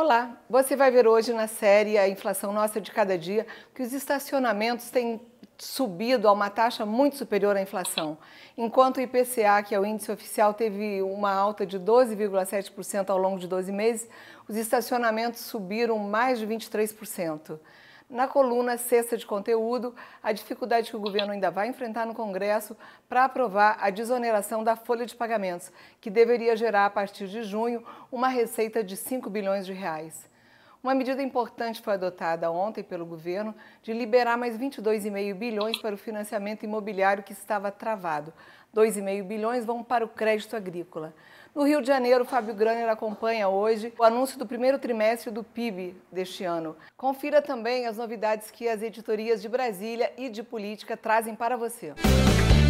Olá, você vai ver hoje na série A Inflação Nossa de Cada Dia que os estacionamentos têm subido a uma taxa muito superior à inflação. Enquanto o IPCA, que é o índice oficial, teve uma alta de 12,7% ao longo de 12 meses, os estacionamentos subiram mais de 23%. Na coluna Cesta de Conteúdo, a dificuldade que o governo ainda vai enfrentar no Congresso para aprovar a desoneração da folha de pagamentos, que deveria gerar a partir de junho uma receita de 5 bilhões de reais. Uma medida importante foi adotada ontem pelo governo de liberar mais 22,5 bilhões para o financiamento imobiliário que estava travado. 2,5 bilhões vão para o crédito agrícola. No Rio de Janeiro, Fábio Graner acompanha hoje o anúncio do primeiro trimestre do PIB deste ano. Confira também as novidades que as editorias de Brasília e de política trazem para você. Música